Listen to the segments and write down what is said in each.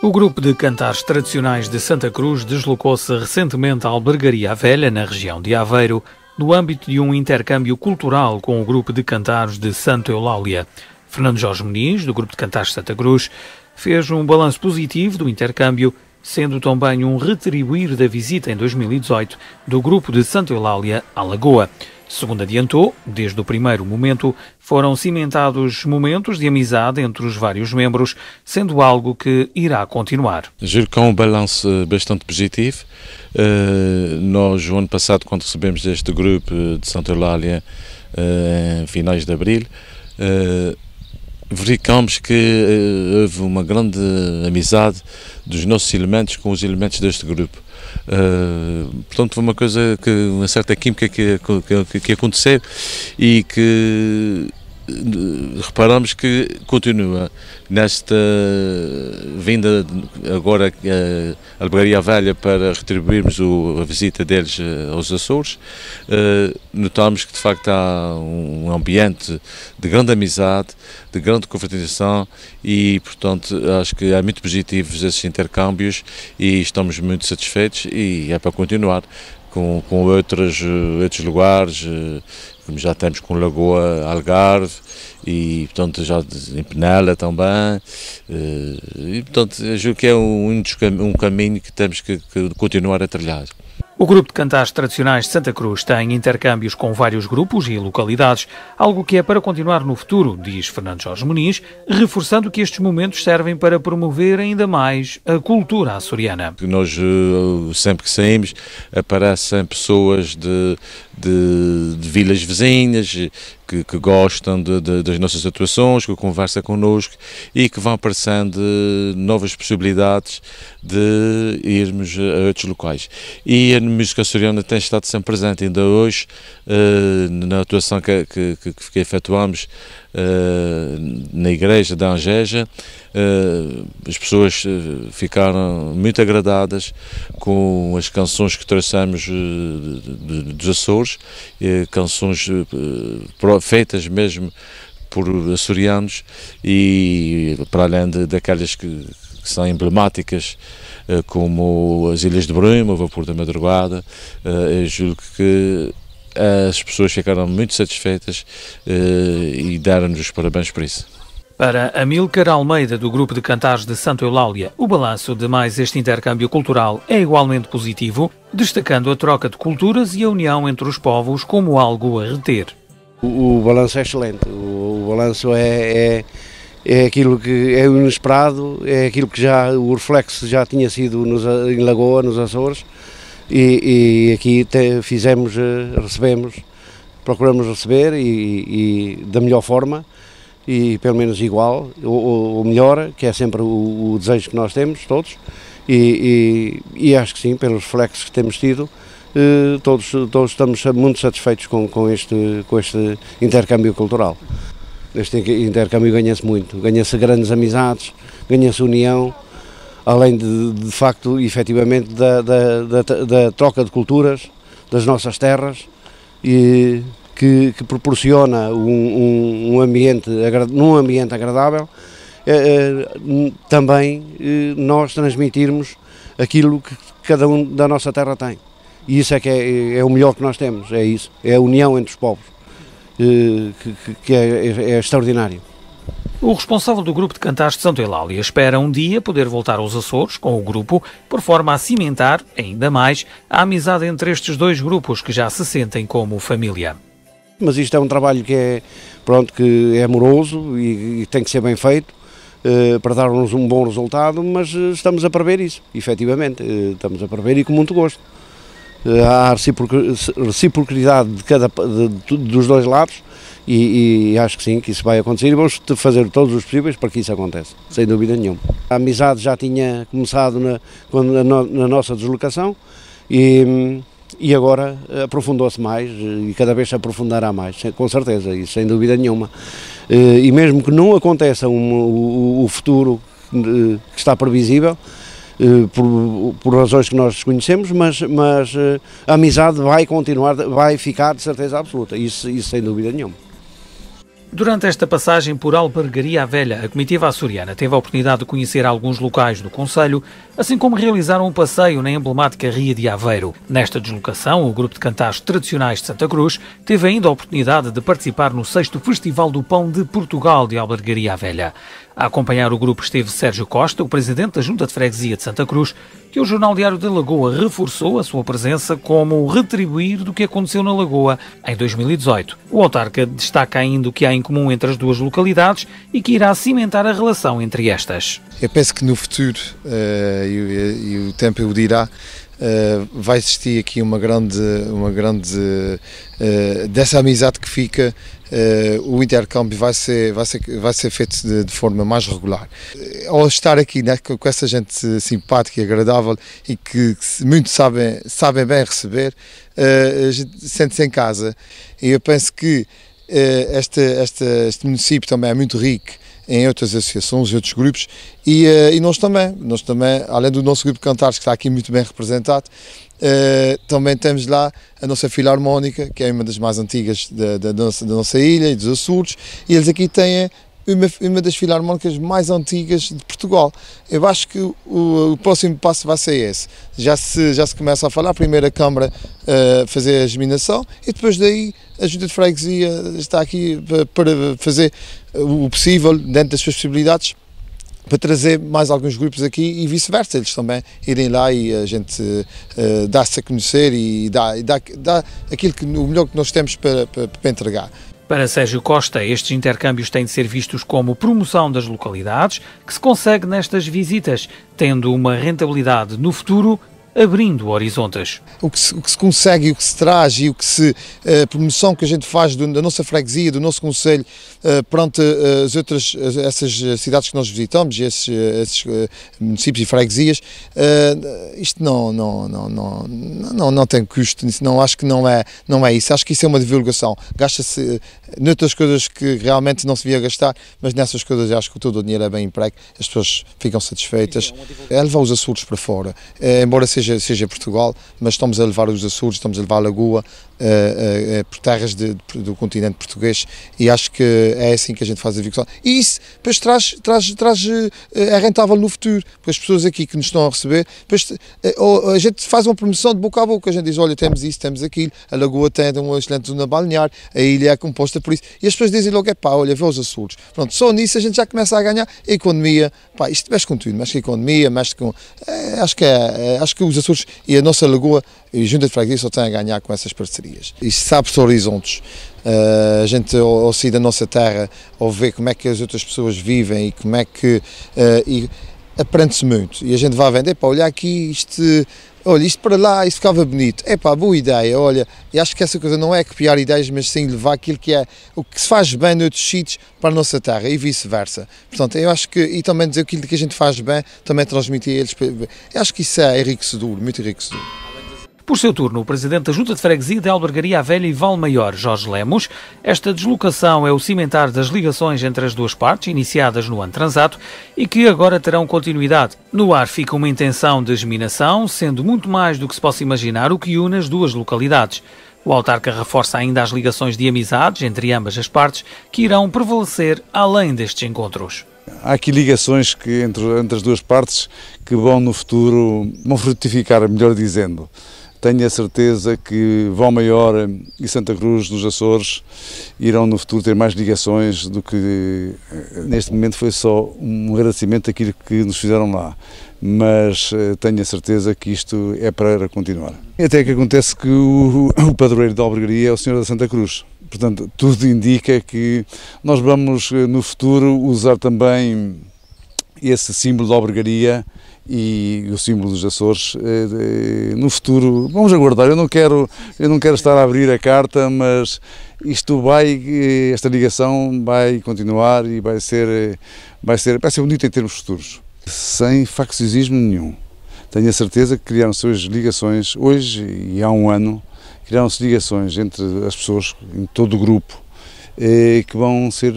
O grupo de cantares tradicionais de Santa Cruz deslocou-se recentemente à Albergaria Velha, na região de Aveiro, no âmbito de um intercâmbio cultural com o grupo de cantares de Santa Eulália. Fernando Jorge Muniz, do grupo de cantares Santa Cruz, fez um balanço positivo do intercâmbio, sendo também um retribuir da visita em 2018 do grupo de Santa Eulália à Lagoa. Segundo adiantou, desde o primeiro momento foram cimentados momentos de amizade entre os vários membros, sendo algo que irá continuar. Juro que é um balanço eh, bastante positivo. Eh, nós, o ano passado, quando recebemos este grupo de Santa Eulália, eh, em finais de abril, verificamos que houve uma grande amizade dos nossos elementos com os elementos deste grupo. Uh, portanto, foi uma coisa que uma certa química que, que, que aconteceu e que reparamos que continua nesta vinda agora eh, a Albergaria Velha para retribuirmos o, a visita deles eh, aos Açores, eh, notamos que de facto há um ambiente de grande amizade, de grande confraternização e portanto acho que é muito positivo esses intercâmbios e estamos muito satisfeitos e é para continuar. Com, com, outros, outros lugares, como já estamos com Lagoa Algarve e portanto já em Penela também eh, e portanto acho que é um, um caminho que temos que, que continuar a trilhar. O grupo de cantares tradicionais de Santa Cruz tem intercâmbios com vários grupos e localidades, algo que é para continuar no futuro, diz Fernando Jorge Muniz, reforçando que estes momentos servem para promover ainda mais a cultura açoriana. Nós, eh, sempre que saímos, aparecem pessoas de, de, de vilas vizinhas que, que gostam de, de, das nossas atuações, que conversam connosco e que vão aparecendo novas possibilidades de irmos a outros locais. E a música açoriana tem estado sempre presente, ainda hoje, eh, na atuação que, que, que, que efetuamos eh, na Igreja da Angeja, eh, as pessoas eh, ficaram muito agradadas com as canções que traçamos eh, dos Açores, canções feitas mesmo por açorianos e para além daquelas que, que são emblemáticas, como as Ilhas de Bruma, o Vapor da Madrugada, eu julgo que as pessoas ficaram muito satisfeitas e deram-nos os parabéns por isso. Para Amílcar Almeida, do grupo de cantares de Santo Eulália, o balanço de mais este intercâmbio cultural é igualmente positivo, destacando a troca de culturas e a união entre os povos como algo a reter. O, o balanço é excelente, o, o balanço é, é, é, aquilo que é inesperado, é aquilo que já o reflexo já tinha sido nos, em Lagoa, nos Açores, e, e aqui te, fizemos, eh, recebemos, procuramos receber e, e da melhor forma e pelo menos igual, ou, ou melhor, que é sempre o, o, desejo que nós temos todos, e, e, e, acho que sim, pelos reflexos que temos tido, eh, todos, todos estamos muito satisfeitos com, com, este, com este intercâmbio cultural. Neste intercâmbio ganha-se muito, ganha-se grandes amizades, ganha-se união, além de, de facto, efetivamente, da, da, da, da troca de culturas, das nossas terras, e que, que proporciona um, um ambiente, num ambiente agradável, eh, eh, também eh, nós transmitirmos aquilo que cada um da nossa terra tem. E isso é que é, é, o melhor que nós temos, é isso, é a união entre os povos, que, que é, é, é, extraordinário. O responsável do grupo de cantares de Santo Eulália espera um dia poder voltar aos Açores com o grupo, por forma a cimentar, ainda mais, a amizade entre estes dois grupos que já se sentem como família. Mas isto é um trabalho que é, pronto, que é amoroso e, e tem que ser bem feito eh, para dar-nos um bom resultado, mas eh, estamos a prever isso, efetivamente, eh, estamos a prever e com muito gosto. Uh, há reciprocidade de cada, de, de, dos dois lados e, e, acho que sim, que isso vai acontecer e vamos fazer todos os possíveis para que isso aconteça, sem dúvida nenhuma. A amizade já tinha começado na, na, na nossa deslocação e hum, e agora eh, aprofundou-se mais eh, e cada vez se aprofundará mais, com certeza, e sem dúvida nenhuma. Eh, e mesmo que não aconteça um, o futuro que está previsível, por, por, razões que nós desconhecemos, mas, mas a amizade vai continuar, vai ficar de certeza absoluta, isso, isso sem dúvida nenhuma. Durante esta passagem por Albergaria Velha, a comitiva açoriana teve a oportunidade de conhecer alguns locais do Conselho, assim como realizaram um passeio na emblemática Ria de Aveiro. Nesta deslocação, o grupo de cantares tradicionais de Santa Cruz teve ainda a oportunidade de participar no 6 Festival do Pão de Portugal de Albergaria Velha. A acompanhar o grupo esteve Sérgio Costa, o presidente da Junta de Freguesia de Santa Cruz, que o Jornal Diário da Lagoa reforçou a sua presença como retribuir do que aconteceu na Lagoa em 2018. O autarca destaca ainda o que há em comum entre as duas localidades e que irá cimentar a relação entre estas. Eu penso que no futuro, uh, e, e, e o tempo o dirá, eh, vai existir aqui uma grande, uma grande uh, dessa amizade que fica. Uh, o intercâmbio vai ser, vai ser, vai ser feito de, de forma mais regular. Ao estar aqui né, com essa gente simpática e agradável e que, que muito sabem, sabem bem receber, a gente sente-se em casa. E eu penso que este município também é muito rico em outras associações, e outros grupos e, eh, e, nós também, nós também, além do nosso grupo de cantares que está aqui muito bem representado, eh, também temos lá a nossa filarmónica, que é uma das mais antigas da, da, da, nossa, da nossa ilha e dos Açores, e eles aqui têm uma, uma das filarmónicas mais antigas de Portugal. Eu acho que o, o, próximo passo vai ser esse. Já se, já se começa a falar, primeiro a Câmara uh, fazer a germinação e depois daí a Junta de Freguesia está aqui para fazer o possível, dentro das suas possibilidades, para trazer mais alguns grupos aqui e vice-versa, eles também irem lá e a gente uh, dá-se a conhecer e dá, dá, dá aquilo que, o melhor que nós temos para, para, para entregar. Para Sérgio Costa, estes intercâmbios têm de ser vistos como promoção das localidades, que se consegue nestas visitas, tendo uma rentabilidade no futuro abrindo horizontes. O que se, o que se consegue e o que se traz e o que se, a eh, promoção que a gente faz do, da nossa freguesia, do nosso conselho, eh, perante eh, as outras, essas cidades que nós visitamos, esses, esses municípios e freguesias, isto não, não, não, não, não, não tem custo, não acho que não é, não é isso, acho que isso é uma divulgação, gasta-se noutras coisas que realmente não se via gastar, mas nessas coisas acho que todo o dinheiro é bem emprego, as pessoas ficam satisfeitas, é, é levar os Açores para fora, embora seja seja, seja Portugal, mas estamos a levar os Açores, estamos a levar a Lagoa, eh, eh, por terras de, do continente português e acho que é assim que a gente faz a divulgação. E isso depois traz, traz, traz eh, é rentável no futuro, porque as pessoas aqui que nos estão a receber, depois, ou a gente faz uma promoção de boca a boca, a gente diz, olha, temos isso, temos aquilo, a Lagoa tem uma excelente zona balnear, a ilha é composta por isso, e as pessoas dizem logo, é pá, olha, vê os Açores. Pronto, só nisso a gente já começa a ganhar a economia, pá, isto mexe com tudo, mexe com a economia, mexe com... É, acho, que é, é, acho que os Açores e a nossa Lagoa e a Junta de Freguesia só têm a ganhar com essas parcerias dias. Isto sabe-se horizontes. Uh, a gente, ao, ao sair da nossa terra, ao ver como é que as outras pessoas vivem e como é que. Uh, aprende-se muito. E a gente vai vendo, epá, olha aqui, isto, olha, isto para lá, isso ficava bonito. Epá, boa ideia, olha. E acho que essa coisa não é copiar ideias, mas sim levar aquilo que é, o que se faz bem noutros sítios para a nossa terra e vice-versa. Portanto, eu acho que, e também dizer aquilo que a gente faz bem, também transmitir a eles. Eu acho que isso é enriquecedor, muito enriquecedor. Por seu turno, o presidente da Junta de Freguesia de Albergaria à Velha e Val Maior, Jorge Lemos, esta deslocação é o cimentar das ligações entre as duas partes, iniciadas no ano transato, e que agora terão continuidade. No ar fica uma intenção de geminação, sendo muito mais do que se possa imaginar o que une as duas localidades. O autarca reforça ainda as ligações de amizades entre ambas as partes, que irão prevalecer além destes encontros. Há aqui ligações que entre, entre as duas partes que vão no futuro, vão frutificar, melhor dizendo. Tenho a certeza que Vão Maior e Santa Cruz dos Açores irão no futuro ter mais ligações do que eh, neste momento foi só um agradecimento daquilo que nos fizeram lá. Mas eh, tenho a certeza que isto é para continuar. Até que acontece que o, o padroeiro da albergaria é o Senhor da Santa Cruz. Portanto, tudo indica que nós vamos eh, no futuro usar também esse símbolo da albergaria e o símbolo dos Açores eh, eh, no futuro. Vamos aguardar, eu não quero, eu não quero estar a abrir a carta, mas isto vai, eh, esta ligação vai continuar e vai ser, vai ser, vai ser bonita em termos futuros, sem facciosismo nenhum. Tenho a certeza que criaram-se ligações, hoje e há um ano, criaram-se ligações entre as pessoas, em todo o grupo, que vão ser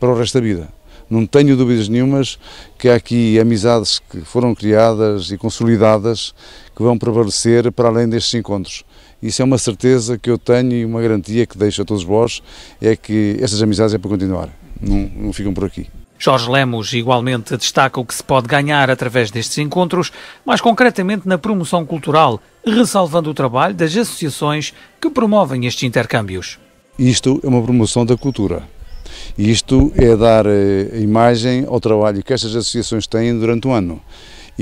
para o resto da vida. Não tenho dúvidas nenhumas que há aqui amizades que foram criadas e consolidadas que vão prevalecer para além destes encontros. Isso é uma certeza que eu tenho e uma garantia que deixo a todos vós, é que estas amizades é para continuar, não, não ficam por aqui. Jorge Lemos igualmente destaca o que se pode ganhar através destes encontros, mais concretamente na promoção cultural, ressalvando o trabalho das associações que promovem estes intercâmbios. Isto é uma promoção da cultura isto é dar eh, imagem ao trabalho que estas associações têm durante o ano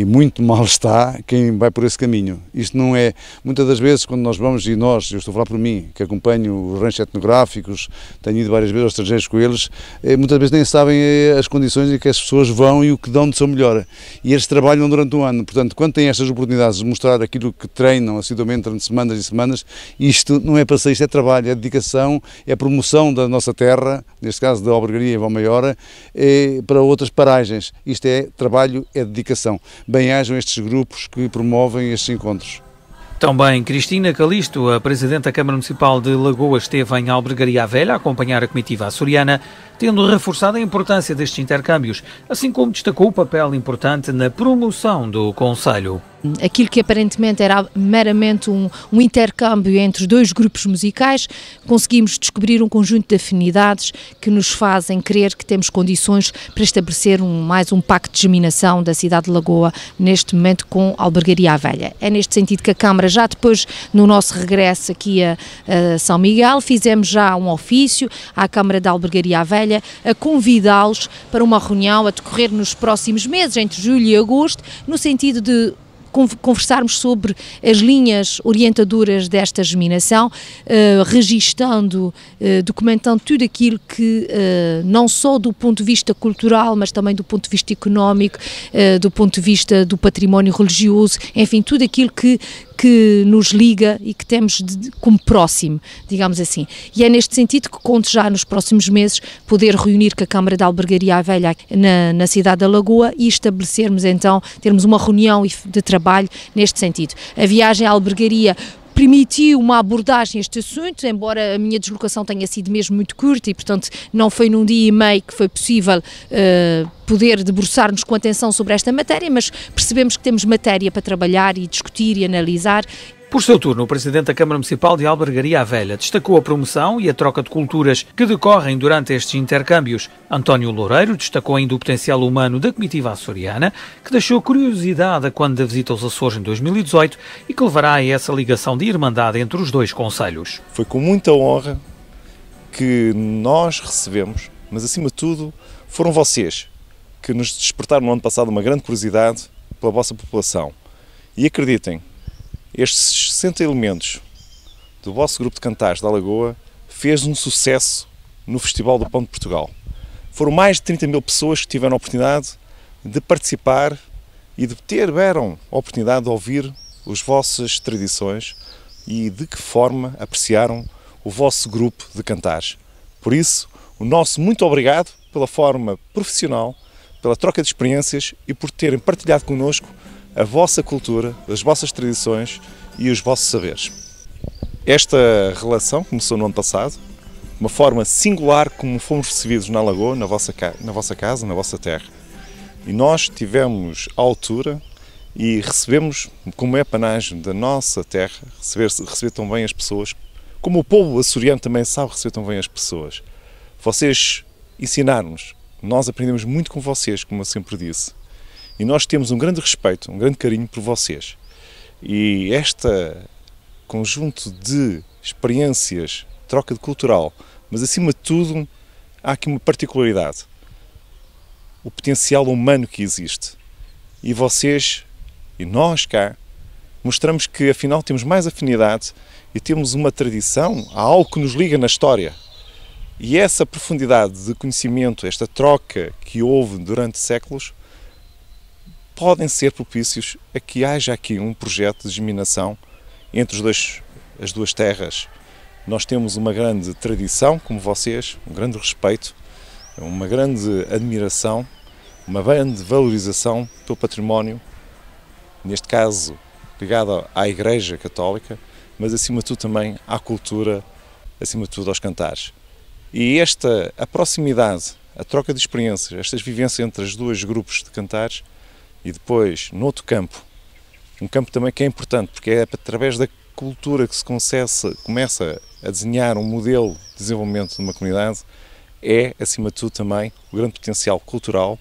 e muito mal está quem vai por esse caminho. Isto não é. Muitas das vezes, quando nós vamos, e nós, eu estou a falar por mim, que acompanho os ranchos etnográficos, tenho ido várias vezes aos estrangeiros com eles, eh, muitas vezes nem sabem eh, as condições em que as pessoas vão e o que dão de seu melhor. E eles trabalham durante um ano. Portanto, quando têm estas oportunidades de mostrar aquilo que treinam assiduamente durante semanas e semanas, isto não é passeio, isto é trabalho, é dedicação, é promoção da nossa terra, neste caso da Albergaria e Valmaiora, eh, para outras paragens. Isto é trabalho, é dedicação bem ajam estes grupos que promovem estes encontros. Também Cristina Calisto, a Presidente da Câmara Municipal de Lagoa, esteve em Albergaria Velha a acompanhar a comitiva açoriana tendo reforçado a importância destes intercâmbios, assim como destacou o papel importante na promoção do Conselho aquilo que aparentemente era meramente um, um, intercâmbio entre dois grupos musicais, conseguimos descobrir um conjunto de afinidades que nos fazem crer que temos condições para estabelecer um, mais um pacto de germinação da cidade de Lagoa neste momento com a Albergaria Velha. É neste sentido que a Câmara já depois, no nosso regresso aqui a, a São Miguel, fizemos já um ofício à Câmara da Albergaria Velha Vermelha a convidá-los para uma reunião a decorrer nos próximos meses, entre julho e agosto, no sentido de conversarmos sobre as linhas orientadoras desta germinação, eh, registando, eh, documentando tudo aquilo que, eh, não só do ponto de vista cultural, mas também do ponto de vista económico, eh, do ponto de vista do património religioso, enfim, tudo aquilo que, que nos liga e que temos de, como próximo, digamos assim. E é neste sentido que conto já nos próximos meses poder reunir com a Câmara da Albergaria Velha na, na cidade da Lagoa e estabelecermos então, termos uma reunião de trabalho neste sentido. A viagem à albergaria permitiu uma abordagem a este assunto, embora a minha deslocação tenha sido mesmo muito curta e, portanto, não foi num dia e meio que foi possível uh, poder debruçar-nos com atenção sobre esta matéria, mas percebemos que temos matéria para trabalhar e discutir e analisar por seu turno, o Presidente da Câmara Municipal de Albergaria à Velha destacou a promoção e a troca de culturas que decorrem durante estes intercâmbios. António Loureiro destacou ainda o potencial humano da comitiva açoriana, que deixou curiosidade quando a visita aos Açores em 2018 e que levará a essa ligação de irmandade entre os dois conselhos. Foi com muita honra que nós recebemos, mas acima de tudo foram vocês que nos despertaram no ano passado uma grande curiosidade pela vossa população. E acreditem, estes 60 elementos do vosso grupo de cantares da Lagoa fez um sucesso no Festival do Pão de Portugal. Foram mais de 30 mil pessoas que tiveram a oportunidade de participar e de tiveram a oportunidade de ouvir as vossas tradições e de que forma apreciaram o vosso grupo de cantares. Por isso, o nosso muito obrigado pela forma profissional, pela troca de experiências e por terem partilhado connosco a vossa cultura, as vossas tradições e os vossos saberes. Esta relação começou no ano passado, uma forma singular como fomos recebidos na Lagoa, na vossa, na vossa casa, na vossa terra. E nós tivemos a altura e recebemos, como é panagem da nossa terra, receber, receber tão bem as pessoas, como o povo açoriano também sabe receber tão bem as pessoas. Vocês ensinaram-nos, nós aprendemos muito com vocês, como eu sempre disse. E nós temos um grande respeito, um grande carinho por vocês. E este conjunto de experiências, troca de cultural, mas acima de tudo há aqui uma particularidade: o potencial humano que existe. E vocês e nós cá mostramos que afinal temos mais afinidade e temos uma tradição, há algo que nos liga na história. E essa profundidade de conhecimento, esta troca que houve durante séculos, podem ser propícios a que haja aqui um projeto de germinação entre dois, as duas terras. Nós temos uma grande tradição, como vocês, um grande respeito, uma grande admiração, uma grande valorização pelo património, neste caso ligado à Igreja Católica, mas acima de tudo também à cultura, acima de tudo aos cantares. E esta a proximidade, a troca de experiências, estas vivências entre os dois grupos de cantares e depois, noutro campo, um campo também que é importante, porque é através da cultura que se concessa, começa a desenhar um modelo de desenvolvimento de uma comunidade, é, acima de tudo, também o grande potencial cultural,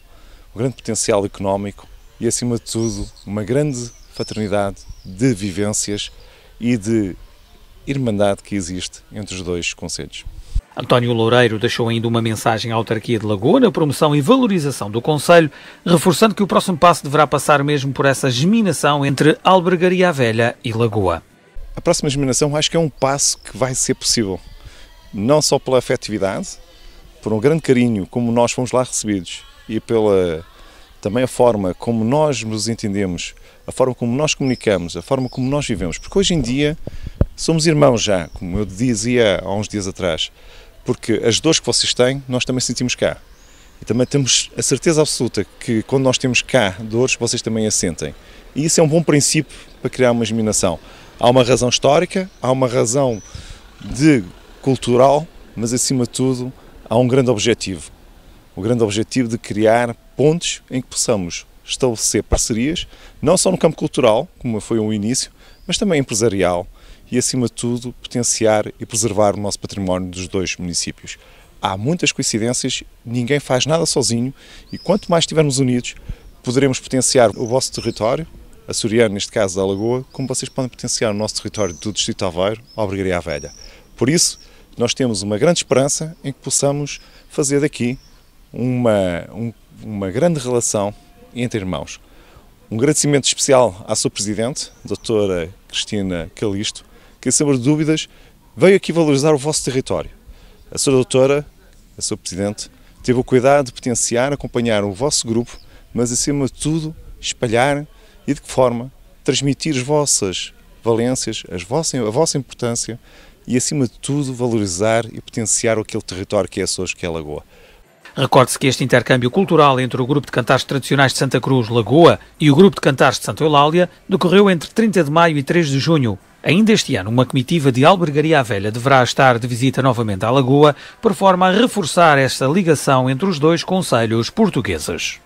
o grande potencial económico e, acima de tudo, uma grande fraternidade de vivências e de irmandade que existe entre os dois conselhos. António Loureiro deixou ainda uma mensagem à autarquia de Lagoa na promoção e valorização do Conselho, reforçando que o próximo passo deverá passar mesmo por essa geminação entre Albergaria Velha e Lagoa. A próxima geminação acho que é um passo que vai ser possível, não só pela afetividade, por um grande carinho como nós fomos lá recebidos e pela também a forma como nós nos entendemos, a forma como nós comunicamos, a forma como nós vivemos, porque hoje em dia somos irmãos já, como eu dizia há uns dias atrás porque as dores que vocês têm, nós também sentimos cá. E também temos a certeza absoluta que quando nós temos cá dores, vocês também a sentem. E isso é um bom princípio para criar uma germinação. Há uma razão histórica, há uma razão de cultural, mas acima de tudo há um grande objetivo. O grande objetivo de criar pontos em que possamos estabelecer parcerias, não só no campo cultural, como foi o início, mas também empresarial, e, acima de tudo, potenciar e preservar o nosso património dos dois municípios. Há muitas coincidências, ninguém faz nada sozinho e, quanto mais estivermos unidos, poderemos potenciar o vosso território, a Soriano, neste caso da Lagoa, como vocês podem potenciar o nosso território do Distrito Aveiro, Albergaria à Velha. Por isso, nós temos uma grande esperança em que possamos fazer daqui uma, um, uma grande relação entre irmãos. Um agradecimento especial à sua Presidente, Doutora Cristina Calisto, que, sem de dúvidas, veio aqui valorizar o vosso território. A sua doutora, a sua presidente, teve o cuidado de potenciar, acompanhar o vosso grupo, mas acima de tudo, espalhar e de que forma transmitir as vossas valências, as a vossa importância e, acima de tudo, valorizar e potenciar aquele território que é hoje, que é Lagoa. Recorde-se que este intercâmbio cultural entre o Grupo de Cantares Tradicionais de Santa Cruz, Lagoa, e o Grupo de Cantares de Santa Eulália decorreu entre 30 de maio e 3 de junho. Ainda este ano, uma comitiva de Albergaria à Velha deverá estar de visita novamente à Lagoa, por forma a reforçar esta ligação entre os dois conselhos portugueses.